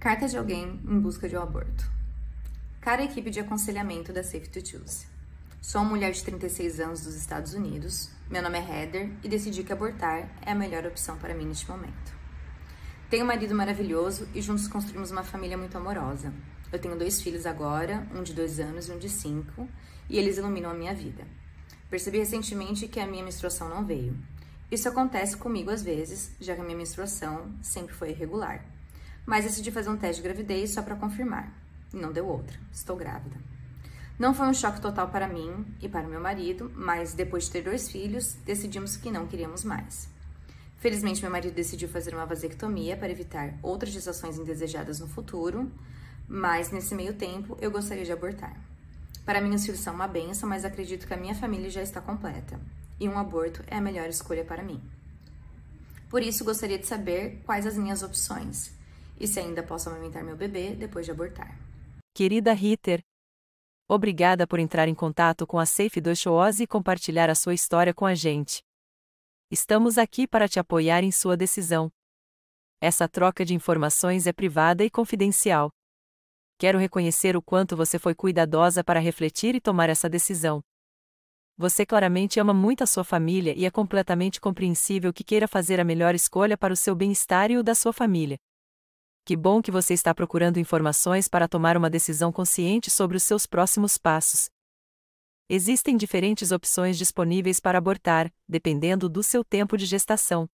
Carta de alguém em busca de um aborto. Cara equipe de aconselhamento da Safe to Choose. Sou uma mulher de 36 anos dos Estados Unidos. Meu nome é Heather e decidi que abortar é a melhor opção para mim neste momento. Tenho um marido maravilhoso e juntos construímos uma família muito amorosa. Eu tenho dois filhos agora, um de dois anos e um de cinco, e eles iluminam a minha vida. Percebi recentemente que a minha menstruação não veio. Isso acontece comigo às vezes, já que a minha menstruação sempre foi irregular mas decidi fazer um teste de gravidez só para confirmar. E não deu outra. Estou grávida. Não foi um choque total para mim e para meu marido, mas depois de ter dois filhos, decidimos que não queríamos mais. Felizmente, meu marido decidiu fazer uma vasectomia para evitar outras gestações indesejadas no futuro, mas nesse meio tempo eu gostaria de abortar. Para mim, os filhos são uma benção, mas acredito que a minha família já está completa e um aborto é a melhor escolha para mim. Por isso, gostaria de saber quais as minhas opções e se ainda posso amamentar meu bebê depois de abortar. Querida Ritter, obrigada por entrar em contato com a Safe 2 Shows e compartilhar a sua história com a gente. Estamos aqui para te apoiar em sua decisão. Essa troca de informações é privada e confidencial. Quero reconhecer o quanto você foi cuidadosa para refletir e tomar essa decisão. Você claramente ama muito a sua família e é completamente compreensível que queira fazer a melhor escolha para o seu bem-estar e o da sua família. Que bom que você está procurando informações para tomar uma decisão consciente sobre os seus próximos passos. Existem diferentes opções disponíveis para abortar, dependendo do seu tempo de gestação.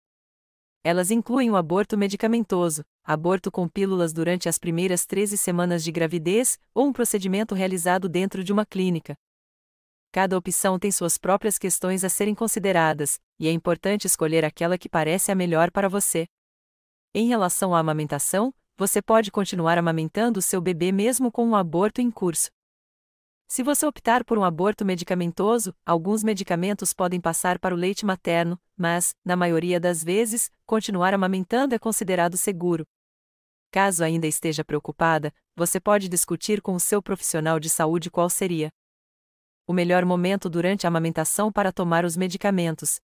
Elas incluem o aborto medicamentoso, aborto com pílulas durante as primeiras 13 semanas de gravidez ou um procedimento realizado dentro de uma clínica. Cada opção tem suas próprias questões a serem consideradas, e é importante escolher aquela que parece a melhor para você. Em relação à amamentação, você pode continuar amamentando seu bebê mesmo com um aborto em curso. Se você optar por um aborto medicamentoso, alguns medicamentos podem passar para o leite materno, mas, na maioria das vezes, continuar amamentando é considerado seguro. Caso ainda esteja preocupada, você pode discutir com o seu profissional de saúde qual seria o melhor momento durante a amamentação para tomar os medicamentos.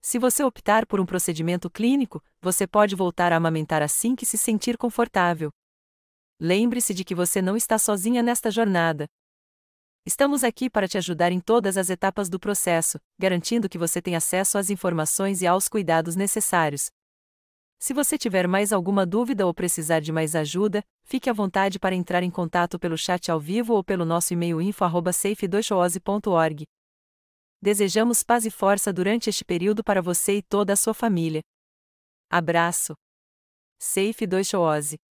Se você optar por um procedimento clínico, você pode voltar a amamentar assim que se sentir confortável. Lembre-se de que você não está sozinha nesta jornada. Estamos aqui para te ajudar em todas as etapas do processo, garantindo que você tem acesso às informações e aos cuidados necessários. Se você tiver mais alguma dúvida ou precisar de mais ajuda, fique à vontade para entrar em contato pelo chat ao vivo ou pelo nosso e-mail info@safe2shoase.org. Desejamos paz e força durante este período para você e toda a sua família. Abraço. Safe 2 Shoose.